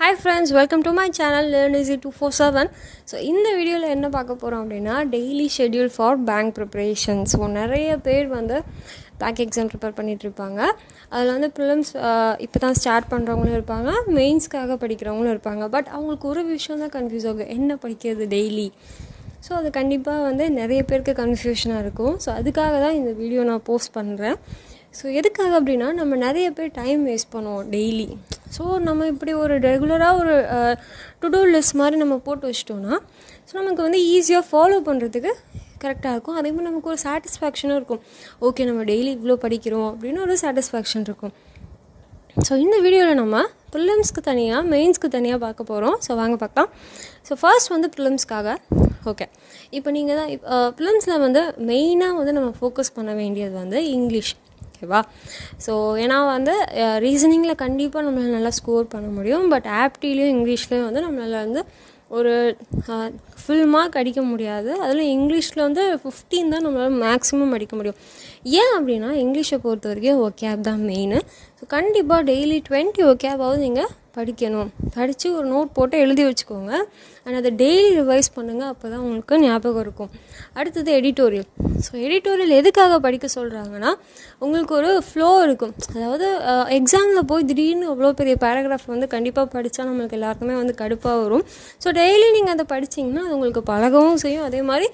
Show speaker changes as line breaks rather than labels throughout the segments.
hi friends welcome to my channel learn easy two four seven so இந்த வீடியோவில் என்ன பார்க்க போகிறோம் அப்படின்னா daily schedule for bank preparation so நிறைய பேர் வந்து பேங்க் எக்ஸாம் ப்ரிப்பேர் பண்ணிகிட்ருப்பாங்க அதில் வந்து ப்ரிலிம்ஸ் இப்போ தான் ஸ்டார்ட் பண்ணுறவங்களும் இருப்பாங்க மெயின்ஸ்க்காக படிக்கிறவங்களும் இருப்பாங்க பட் அவங்களுக்கு ஒரு விஷயம் தான் கன்ஃபியூஸ் ஆகும் என்ன படிக்கிறது டெய்லி ஸோ அது கண்டிப்பாக வந்து நிறைய பேருக்கு கன்ஃபியூஷனாக இருக்கும் ஸோ அதுக்காக தான் இந்த வீடியோ நான் போஸ்ட் பண்ணுறேன் ஸோ எதுக்காக அப்படின்னா நம்ம நிறைய பேர் டைம் வேஸ்ட் பண்ணுவோம் டெய்லி ஸோ நம்ம இப்படி ஒரு ரெகுலராக ஒரு டு டூ லிஸ்ட் மாதிரி நம்ம போட்டு வச்சிட்டோன்னா ஸோ நமக்கு வந்து ஈஸியாக ஃபாலோ பண்ணுறதுக்கு கரெக்டாக இருக்கும் அதே மாதிரி நமக்கு ஒரு சாட்டிஸ்ஃபேக்ஷனும் இருக்கும் ஓகே நம்ம டெய்லி இவ்வளோ படிக்கிறோம் அப்படின்னு ஒரு சாட்டிஸ்ஃபேக்ஷன் இருக்கும் ஸோ இந்த வீடியோவில் நம்ம ப்ரிலிம்ஸ்க்கு தனியாக மெயின்ஸ்க்கு தனியாக பார்க்க போகிறோம் ஸோ வாங்க பார்க்கலாம் ஸோ ஃபர்ஸ்ட் வந்து ப்ரிலிம்ஸ்க்காக ஓகே இப்போ நீங்கள் தான் ப்ரிலிம்ஸில் வந்து மெயினாக வந்து நம்ம ஃபோக்கஸ் பண்ண வேண்டியது வந்து இங்கிலீஷ் ஓகேவா ஸோ ஏன்னா வந்து ரீசனிங்கில் கண்டிப்பாக நம்மளால் நல்லா ஸ்கோர் பண்ண முடியும் பட் ஆப்டிலையும் இங்கிலீஷ்லேயும் வந்து நம்மளால் வந்து ஒரு ஃபுல் மார்க் அடிக்க முடியாது அதில் இங்கிலீஷில் வந்து ஃபிஃப்டீன் தான் நம்மளால் மேக்ஸிமம் அடிக்க முடியும் ஏன் அப்படின்னா இங்கிலீஷை பொறுத்த வரைக்கும் ஓகே தான் மெயின் ஸோ கண்டிப்பாக டெய்லி டுவெண்ட்டி ஒகேபாவது நீங்கள் படிக்கணும் படித்து ஒரு நோட் போட்டு எழுதி வச்சுக்கோங்க அண்ட் அதை டெய்லி ரிவைஸ் பண்ணுங்கள் அப்போ தான் உங்களுக்கு ஞாபகம் இருக்கும் அடுத்தது எடிட்டோரியல் ஸோ எடிட்டோரியல் எதுக்காக படிக்க சொல்கிறாங்கன்னா உங்களுக்கு ஒரு ஃப்ளோ இருக்கும் அதாவது எக்ஸாமில் போய் திடீர்னு அவ்வளோ பெரிய பேராகிராஃப் வந்து கண்டிப்பாக படித்தா நம்மளுக்கு எல்லாருக்குமே வந்து கடுப்பாக வரும் ஸோ டெய்லி நீங்கள் அதை படிச்சிங்கன்னா அது உங்களுக்கு பழகவும் செய்யும் அதே மாதிரி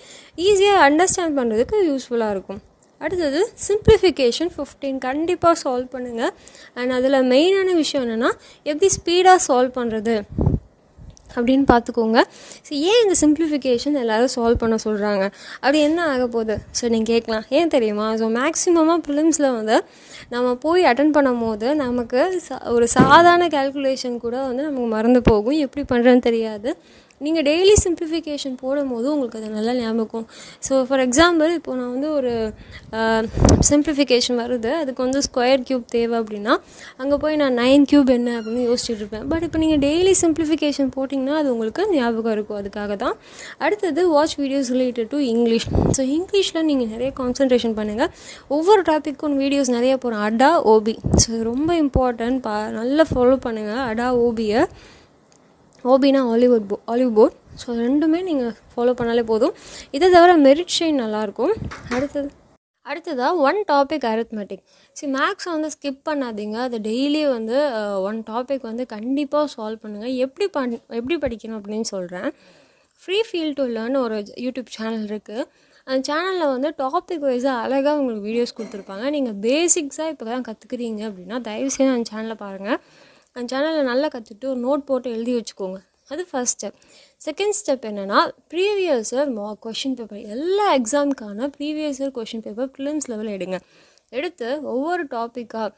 ஈஸியாக அண்டர்ஸ்டாண்ட் பண்ணுறதுக்கு யூஸ்ஃபுல்லாக இருக்கும் அடுத்தது சிம்பிளிஃபிகேஷன் ஃபிஃப்டீன் கண்டிப்பாக சால்வ் பண்ணுங்கள் அண்ட் அதில் மெயினான விஷயம் என்னென்னா எப்படி ஸ்பீடாக சால்வ் பண்ணுறது அப்படின்னு பார்த்துக்கோங்க ஸோ ஏன் இந்த சிம்பிளிஃபிகேஷன் எல்லோரும் சால்வ் பண்ண சொல்கிறாங்க அப்படி என்ன ஆக போகுது ஸோ நீங்கள் கேட்கலாம் ஏன் தெரியுமா ஸோ மேக்ஸிமமாக ஃபிலிம்ஸில் வந்து நம்ம போய் அட்டன் பண்ணும் போது நமக்கு ஒரு சாதாரண கேல்குலேஷன் கூட வந்து நமக்கு மறந்து போகும் எப்படி பண்ணுறதுன்னு தெரியாது நீங்கள் டெய்லி சிம்பிளிஃபிகேஷன் போடும்போது உங்களுக்கு அது நல்லா ஞாபகம் ஸோ ஃபார் எக்ஸாம்பிள் இப்போ நான் வந்து ஒரு சிம்பிளிஃபிகேஷன் வருது அதுக்கு வந்து ஸ்கொயர் கியூப் தேவை அப்படின்னா அங்கே போய் நான் நைன் க்யூப் என்ன அப்படின்னு யோசிச்சுட்டு இருப்பேன் பட் இப்போ நீங்கள் டெய்லி சிம்பிளிஃபிகேஷன் போட்டிங்கன்னா அது உங்களுக்கு ஞாபகம் இருக்கும் அதுக்காக தான் அடுத்தது watch videos related to English so இங்கிலீஷில் நீங்கள் நிறைய கான்சன்ட்ரேஷன் பண்ணுங்கள் ஒவ்வொரு டாப்பிக்கும் வீடியோஸ் நிறைய போகிறேன் அடா ஓபி ஸோ ரொம்ப இம்பார்ட்டன்ட் பா நல்லா ஃபாலோ பண்ணுங்கள் அடா ஓபியை ஓபினா ஆலிவுட் போ ஆலிவ் போர்ட் ஸோ ரெண்டுமே நீங்கள் ஃபாலோ பண்ணாலே போதும் இதை தவிர மெரிட் ஷைன் நல்லாயிருக்கும் அடுத்தது அடுத்ததாக ஒன் டாபிக் அரித்மெட்டிக் சரி மேக்ஸை வந்து ஸ்கிப் பண்ணாதீங்க அதை டெய்லி வந்து ஒன் டாபிக் வந்து கண்டிப்பாக சால்வ் பண்ணுங்கள் எப்படி பண் எப்படி படிக்கணும் அப்படின்னு சொல்கிறேன் ஃப்ரீ ஃபீல் டு லேர்ன் ஒரு யூடியூப் சேனல் இருக்குது அந்த சேனலில் வந்து டாபிக் வைஸாக அழகாக உங்களுக்கு வீடியோஸ் கொடுத்துருப்பாங்க நீங்கள் பேசிக்ஸாக இப்போ தான் கற்றுக்குறீங்க அப்படின்னா தயவுசெய்து அந்த சேனலை பாருங்கள் அந்த சேனலில் நல்லா கற்றுட்டு ஒரு நோட் போட்டு எழுதி வச்சுக்கோங்க அது ஃபஸ்ட் ஸ்டெப் செகண்ட் ஸ்டெப் என்னென்னா ப்ரீவியஸ் இயர் மா கொஷின் பேப்பர் எல்லா எக்ஸாமுக்கான previous year question paper prelims level எடுங்க எடுத்து ஒவ்வொரு டாப்பிக்காக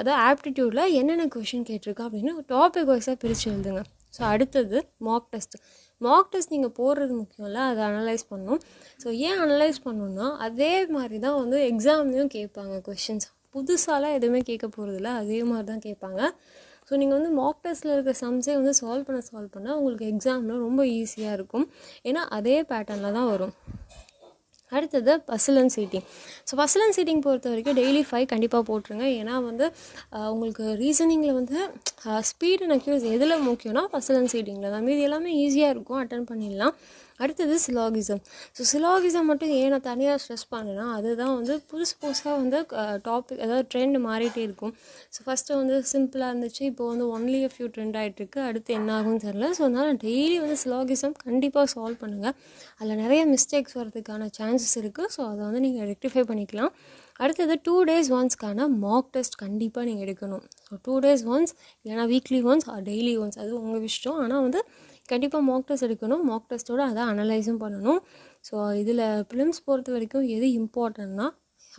அதாவது ஆப்டிடியூடில் என்னென்ன கொஷின் கேட்டிருக்கா அப்படின்னு டாபிக் வைஸாக பிரித்து எழுதுங்க ஸோ அடுத்தது மாக் டெஸ்ட் மார்க் டெஸ்ட் நீங்கள் போடுறது முக்கியம் இல்லை அதை அனலைஸ் பண்ணணும் ஸோ ஏன் அனலைஸ் பண்ணணும்னா அதே மாதிரி தான் வந்து எக்ஸாம்லேயும் கேட்பாங்க கொஷின்ஸ் புதுசாலாம் எதுவுமே கேட்க போகிறதில்ல அதே மாதிரி தான் கேட்பாங்க ஸோ நீங்கள் வந்து மாக் டெஸ்ட்டில் இருக்கிற சம்ஸே வந்து சால்வ் பண்ண சால்வ் பண்ணால் உங்களுக்கு எக்ஸாமில் ரொம்ப ஈஸியாக இருக்கும் ஏன்னா அதே பேட்டர்னில் தான் வரும் அடுத்தது அண்ட் சீட்டிங் ஸோ அண்ட் சீட்டிங் பொறுத்த வரைக்கும் டெய்லி ஃபைவ் கண்டிப்பாக போட்டுருங்க ஏன்னா வந்து உங்களுக்கு ரீசனிங்கில் வந்து ஸ்பீட் அண்ட் எதில் முக்கியம்னா அண்ட் சீட்டிங்கில் தான் மீது எல்லாமே ஈஸியாக இருக்கும் அட்டன் பண்ணிடலாம் அடுத்தது சிலாகிசம் ஸோ சிலாகிசம் மட்டும் ஏன் நான் தனியாக ஸ்ட்ரெஸ் பண்ணேன்னா அதுதான் வந்து புதுசு புதுசாக வந்து டாபிக் ஏதாவது ட்ரெண்ட் மாறிட்டே இருக்கும் ஸோ ஃபஸ்ட்டு வந்து சிம்பிளாக இருந்துச்சு இப்போ வந்து ஒன்லி அ ஃபியூ ட்ரெண்ட் ஆகிட்டுருக்கு அடுத்து என்ன ஆகும்னு தெரில ஸோ அதனால் டெய்லி வந்து சிலாகிசம் கண்டிப்பாக சால்வ் பண்ணுங்கள் அதில் நிறைய மிஸ்டேக்ஸ் வரதுக்கான சான்ஸ் ப்ராசஸ் இருக்குது ஸோ அதை வந்து நீங்கள் ரெக்டிஃபை பண்ணிக்கலாம் அடுத்தது டூ டேஸ் ஒன்ஸ்க்கான மாக் டெஸ்ட் கண்டிப்பாக நீங்கள் எடுக்கணும் ஸோ டூ டேஸ் ஒன்ஸ் இல்லைனா weekly once or daily once அது உங்கள் விஷயம் ஆனால் வந்து கண்டிப்பாக மாக் டெஸ்ட் எடுக்கணும் மாக் டெஸ்ட்டோட அதை அனலைஸும் பண்ணணும் ஸோ இதில் ஃபிலிம்ஸ் பொறுத்த வரைக்கும் எது இம்பார்ட்டன்னா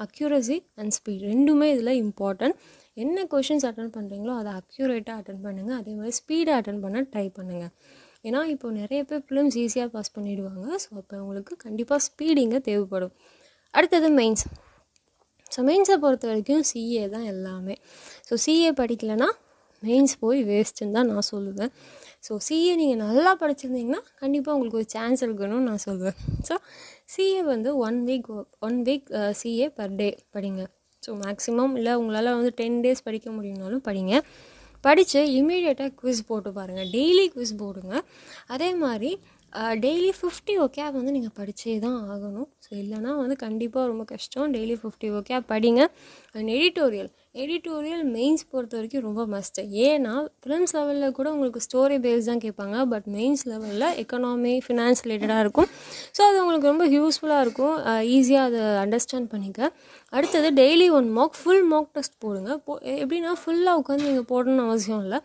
அக்யூரசி அண்ட் ஸ்பீட் ரெண்டுமே இதில் இம்பார்ட்டன்ட் என்ன கொஷின்ஸ் அட்டன் பண்ணுறீங்களோ அதை அக்யூரேட்டாக அட்டன் பண்ணுங்கள் அதே மாதிரி ஸ்பீடாக அட்டன் பண்ண ட்ரை பண்ணுங்கள் ஏன்னா இப்போ நிறைய பேர் ஃபிலிம்ஸ் ஈஸியாக பாஸ் பண்ணிவிடுவாங்க ஸோ அப்போ அவங்களுக்கு கண்டிப்பாக ஸ்பீடிங்க தேவைப்படும் அடுத்தது மெயின்ஸ் ஸோ மெயின்ஸை பொறுத்த வரைக்கும் சிஏ தான் எல்லாமே ஸோ சிஏ படிக்கலைன்னா மெயின்ஸ் போய் வேஸ்ட்டுன்னு தான் நான் சொல்லுவேன் ஸோ சிஏ நீங்கள் நல்லா படிச்சிருந்தீங்கன்னா கண்டிப்பாக உங்களுக்கு ஒரு சான்ஸ் இருக்கணும்னு நான் சொல்லுவேன் ஸோ சிஏ வந்து one week one week CA per day படிங்க ஸோ மேக்ஸிமம் இல்லை உங்களால் வந்து டென் டேஸ் படிக்க முடியும்னாலும் படிங்க படித்து இமீடியட்டாக குவிஸ் போட்டு பாருங்கள் டெய்லி குவிஸ் போடுங்க அதே மாதிரி டெய்லி ஃபிஃப்டி ஓகே வந்து நீங்கள் படித்தே தான் ஆகணும் ஸோ இல்லைனா வந்து கண்டிப்பாக ரொம்ப கஷ்டம் டெய்லி ஃபிஃப்டி ஓகே படிங்க அண்ட் எடிட்டோரியல் எடிட்டோரியல் மெயின்ஸ் பொறுத்த வரைக்கும் ரொம்ப மஸ்ட்டு ஏன்னா ஃபிலிம்ஸ் லெவலில் கூட உங்களுக்கு ஸ்டோரி பேஸ் தான் கேட்பாங்க பட் மெயின்ஸ் லெவலில் எக்கனாமி ஃபினான்ஸ் ரிலேட்டடாக இருக்கும் ஸோ அது உங்களுக்கு ரொம்ப யூஸ்ஃபுல்லாக இருக்கும் ஈஸியாக அதை அண்டர்ஸ்டாண்ட் பண்ணிக்க அடுத்தது daily one mark full mark test போடுங்க போ எப்படின்னா ஃபுல்லாக உட்காந்து நீங்கள் போடணும்னு அவசியம் இல்லை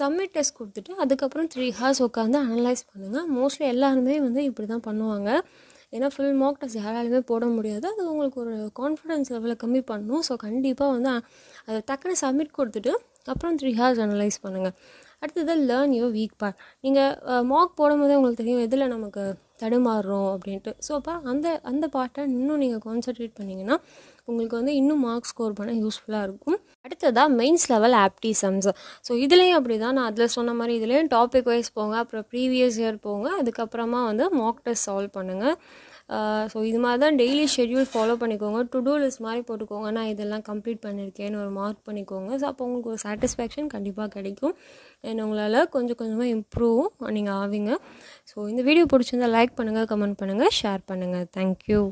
சப்மிட் டெஸ்ட் கொடுத்துட்டு அதுக்கப்புறம் த்ரீ ஹார்ஸ் உட்காந்து அனலைஸ் பண்ணுங்கள் மோஸ்ட்லி எல்லாருமே வந்து இப்படி தான் பண்ணுவாங்க ஏன்னா ஃபுல் மார்க் டெஸ்ட் யாராலுமே போட முடியாது அது உங்களுக்கு ஒரு கான்ஃபிடன்ஸ் லெவலில் கம்மி பண்ணணும் ஸோ கண்டிப்பாக வந்து அதை டக்குன்னு சப்மிட் கொடுத்துட்டு அப்புறம் த்ரீ ஹார்ஸ் அனலைஸ் பண்ணுங்கள் அடுத்தது லேர்ன் யுவர் வீக் பார் நீங்கள் மார்க் போடும்போதே உங்களுக்கு தெரியும் எதில் நமக்கு தடுமாறுறோம் அப்படின்ட்டு ஸோ அப்போ அந்த அந்த பாட்டை இன்னும் நீங்கள் கான்சன்ட்ரேட் பண்ணிங்கன்னா உங்களுக்கு வந்து இன்னும் மார்க் ஸ்கோர் பண்ண யூஸ்ஃபுல்லாக இருக்கும் அடுத்ததாக மெயின்ஸ் லெவல் ஆப்டி சம்ஸ் ஸோ இதுலேயும் அப்படி தான் நான் அதில் சொன்ன மாதிரி இதுலேயும் டாபிக் வைஸ் போங்க அப்புறம் ப்ரீவியஸ் இயர் போங்க அதுக்கப்புறமா வந்து மார்க் டெஸ்ட் சால்வ் பண்ணுங்கள் ஸோ இது மாதிரி தான் டெய்லி ஷெட்யூல் ஃபாலோ பண்ணிக்கோங்க டு டூ லிஸ்ட் மாதிரி போட்டுக்கோங்க நான் இதெல்லாம் கம்ப்ளீட் பண்ணியிருக்கேன்னு ஒரு மார்க் பண்ணிக்கோங்க ஸோ அப்போ உங்களுக்கு ஒரு சாட்டிஸ்ஃபேக்ஷன் கண்டிப்பாக கிடைக்கும் அண்ட் உங்களால் கொஞ்சம் கொஞ்சமாக இம்ப்ரூவ் நீங்கள் ஆவீங்க ஸோ இந்த வீடியோ பிடிச்சிருந்தால் லைக் பண்ணுங்கள் கமெண்ட் பண்ணுங்கள் ஷேர் பண்ணுங்கள் தேங்க்யூ